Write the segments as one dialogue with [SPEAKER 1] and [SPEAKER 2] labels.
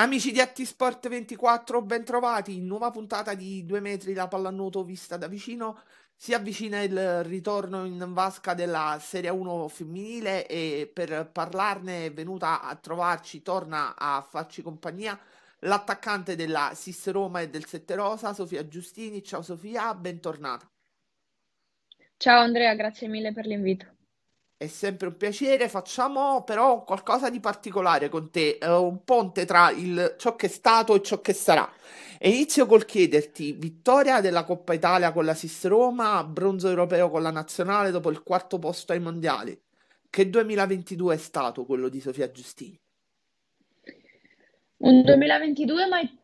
[SPEAKER 1] Amici di Atti Sport 24, ben trovati. Nuova puntata di due metri da pallanuoto vista da vicino. Si avvicina il ritorno in vasca della Serie 1 femminile e per parlarne è venuta a trovarci, torna a farci compagnia l'attaccante della Sis Roma e del Sette Rosa, Sofia Giustini. Ciao Sofia, bentornata. Ciao Andrea, grazie mille per l'invito. È sempre un piacere, facciamo però qualcosa di particolare con te, eh, un ponte tra il, ciò che è stato e ciò che sarà. E inizio col chiederti, vittoria della Coppa Italia con la SIS Roma, bronzo europeo con la nazionale dopo il quarto posto ai mondiali. Che 2022 è stato quello di Sofia Giustini?
[SPEAKER 2] Un 2022 mai...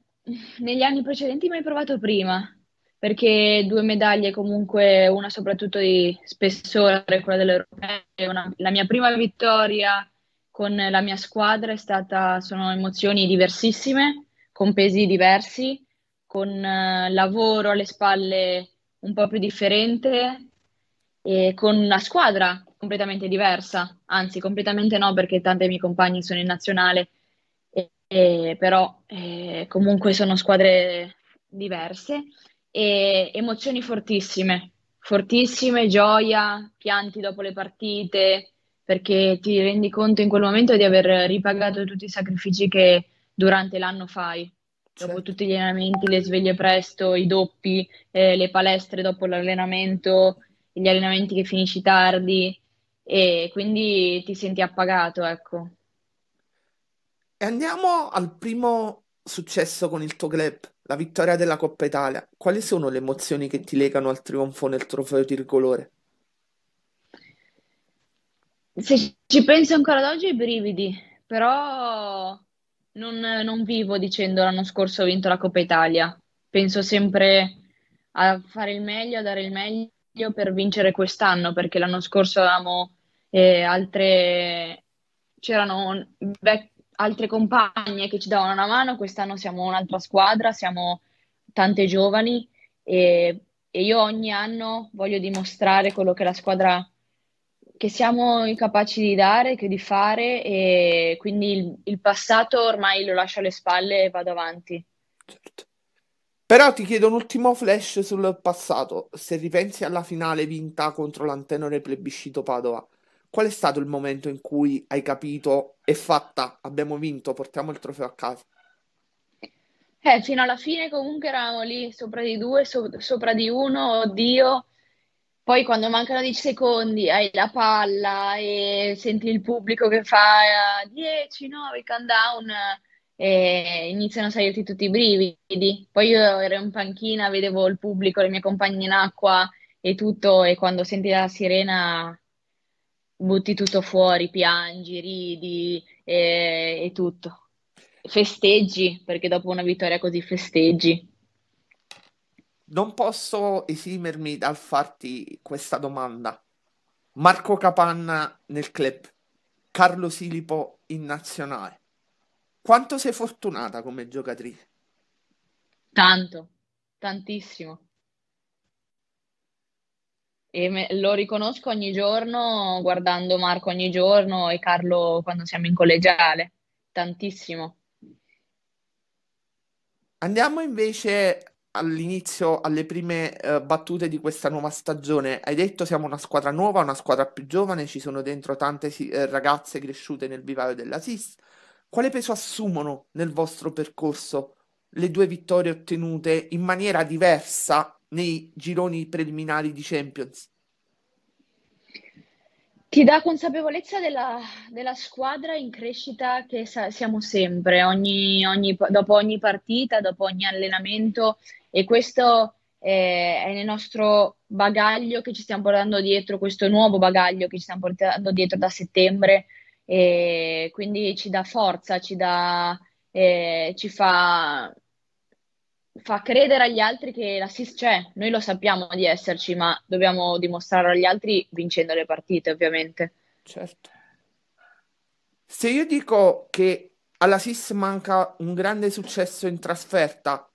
[SPEAKER 2] negli anni precedenti mai provato prima, perché due medaglie comunque, una soprattutto di spessore, quella dell'Europa, una, la mia prima vittoria con la mia squadra è stata, sono emozioni diversissime, con pesi diversi, con eh, lavoro alle spalle un po' più differente e con una squadra completamente diversa, anzi completamente no perché tanti miei compagni sono in nazionale, e, e, però eh, comunque sono squadre diverse e emozioni fortissime, fortissime, gioia, pianti dopo le partite, perché ti rendi conto in quel momento di aver ripagato tutti i sacrifici che durante l'anno fai. Certo. Dopo tutti gli allenamenti, le sveglie presto, i doppi, eh, le palestre dopo l'allenamento, gli allenamenti che finisci tardi e quindi ti senti appagato, ecco.
[SPEAKER 1] E andiamo al primo successo con il tuo club la vittoria della Coppa Italia, quali sono le emozioni che ti legano al trionfo nel trofeo di rigolore?
[SPEAKER 2] Se ci penso ancora ad oggi, i brividi, però non, non vivo dicendo l'anno scorso ho vinto la Coppa Italia. Penso sempre a fare il meglio, a dare il meglio per vincere quest'anno, perché l'anno scorso avevamo eh, altre... c'erano vecchie altre compagne che ci davano una mano, quest'anno siamo un'altra squadra, siamo tante giovani e, e io ogni anno voglio dimostrare quello che la squadra che siamo capaci di dare, che di fare e quindi il, il, passato ormai lo lascio alle spalle e vado avanti. Certo.
[SPEAKER 1] Però ti chiedo un ultimo flash sul passato, se ripensi alla finale vinta contro l'Antenore Plebiscito Padova, qual è stato il momento in cui hai capito è fatta, abbiamo vinto, portiamo il trofeo a casa?
[SPEAKER 2] Eh, fino alla fine comunque eravamo lì sopra di due, so- sopra di uno, oddio. Poi quando mancano 10 secondi hai la palla e senti il pubblico che fa 10, eh, 9, countdown eh, e iniziano a salirti tutti i brividi. Poi io ero in panchina, vedevo il pubblico, le mie compagne in acqua e tutto e quando senti la sirena butti tutto fuori, piangi, ridi e, e tutto. Festeggi, perché dopo una vittoria così festeggi.
[SPEAKER 1] Non posso esimermi dal farti questa domanda. Marco Capanna nel club, Carlo Silipo in nazionale. Quanto sei fortunata come giocatrice?
[SPEAKER 2] Tanto, tantissimo e me, lo riconosco ogni giorno guardando Marco ogni giorno e Carlo quando siamo in collegiale, tantissimo.
[SPEAKER 1] Andiamo invece all'inizio, alle prime eh, battute di questa nuova stagione. Hai detto siamo una squadra nuova, una squadra più giovane, ci sono dentro tante si- eh, ragazze cresciute nel vivaio della SIS. Quale peso assumono nel vostro percorso le due vittorie ottenute in maniera diversa nei gironi preliminari di Champions?
[SPEAKER 2] Ti dà consapevolezza della, della squadra in crescita che sa- siamo sempre, ogni, ogni, dopo ogni partita, dopo ogni allenamento e questo eh, è nel nostro bagaglio che ci stiamo portando dietro, questo nuovo bagaglio che ci stiamo portando dietro da settembre e quindi ci dà forza, ci, dà, eh, ci fa fa credere agli altri che l'assist c'è, cioè, noi lo sappiamo di esserci, ma dobbiamo dimostrarlo agli altri vincendo le partite,
[SPEAKER 1] ovviamente. Certo. Se io dico che alla SIS manca un grande successo in trasferta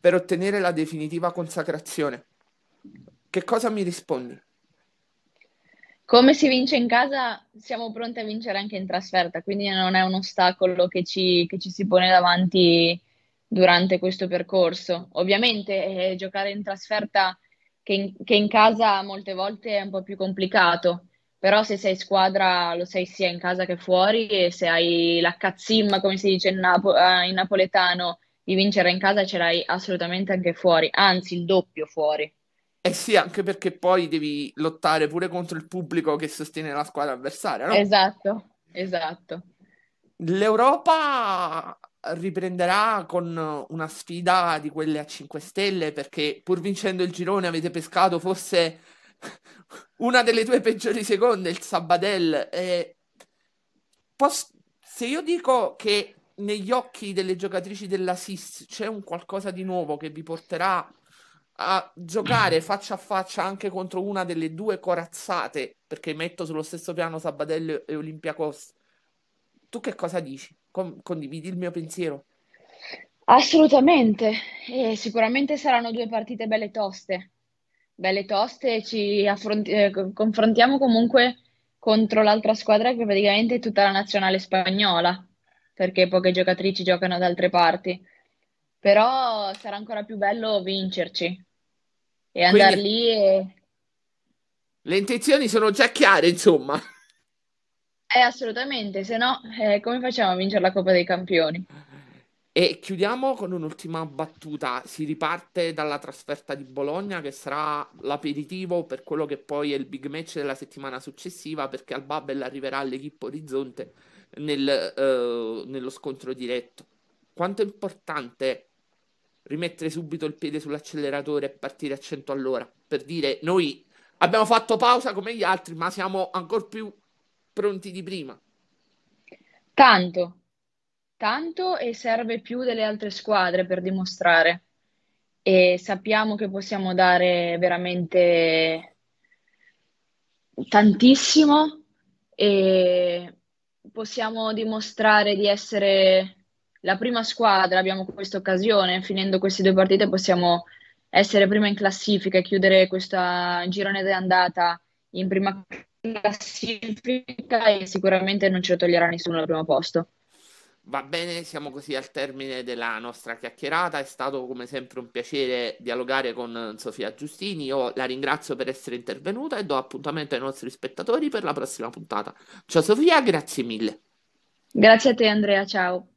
[SPEAKER 1] per ottenere la definitiva consacrazione, che cosa mi rispondi? Come si vince
[SPEAKER 2] in casa, siamo pronti a vincere anche in trasferta, quindi non è un ostacolo che ci, che ci si pone davanti durante questo percorso. Ovviamente eh, giocare in trasferta che in, che in, casa molte volte è un po' più complicato, però se sei squadra lo sei sia in casa che fuori e se hai la cazzimma, come si dice in, Napo- eh, in napoletano, di vincere in casa ce l'hai assolutamente anche fuori, anzi il doppio
[SPEAKER 1] fuori. Eh sì, anche perché poi devi lottare pure contro il pubblico che sostiene la squadra avversaria, no?
[SPEAKER 2] Esatto, esatto.
[SPEAKER 1] L'Europa riprenderà con una sfida di quelle a 5 stelle perché pur vincendo il girone avete pescato forse una delle tue peggiori seconde, il Sabadell. E post- se io dico che negli occhi delle giocatrici della SIS c'è un qualcosa di nuovo che vi porterà a giocare faccia a faccia anche contro una delle due corazzate, perché metto sullo stesso piano Sabadello e Olimpia Costa tu che cosa dici? Con- condividi il mio pensiero?
[SPEAKER 2] Assolutamente, e sicuramente saranno due partite belle toste, belle toste, ci affronti- eh, confrontiamo comunque contro l'altra squadra che praticamente è tutta la nazionale spagnola, perché poche giocatrici giocano da altre parti, però sarà ancora più bello vincerci e andare lì e...
[SPEAKER 1] Le intenzioni sono già chiare, insomma.
[SPEAKER 2] Eh, assolutamente, se no eh, come facciamo a vincere la Coppa dei Campioni?
[SPEAKER 1] E chiudiamo con un'ultima battuta. Si riparte dalla trasferta di Bologna, che sarà l'aperitivo per quello che poi è il big match della settimana successiva, perché al Babel arriverà l'equipe Orizzonte nel, eh, nello scontro diretto. Quanto è importante rimettere subito il piede sull'acceleratore e partire a 100 all'ora? Per dire, noi abbiamo fatto pausa come gli altri, ma siamo ancora più pronti di prima?
[SPEAKER 2] Tanto, tanto e serve più delle altre squadre per dimostrare. E sappiamo che possiamo dare veramente tantissimo e possiamo dimostrare di essere la prima squadra, abbiamo questa occasione, finendo queste due partite possiamo essere prima in classifica e chiudere questo girone d'andata in prima classifica e sicuramente non ce lo toglierà nessuno al primo posto.
[SPEAKER 1] Va bene, siamo così al termine della nostra chiacchierata. È stato come sempre un piacere dialogare con Sofia Giustini. Io la ringrazio per essere intervenuta e do appuntamento ai nostri spettatori per la prossima puntata. Ciao Sofia, grazie mille.
[SPEAKER 2] Grazie a te Andrea, ciao.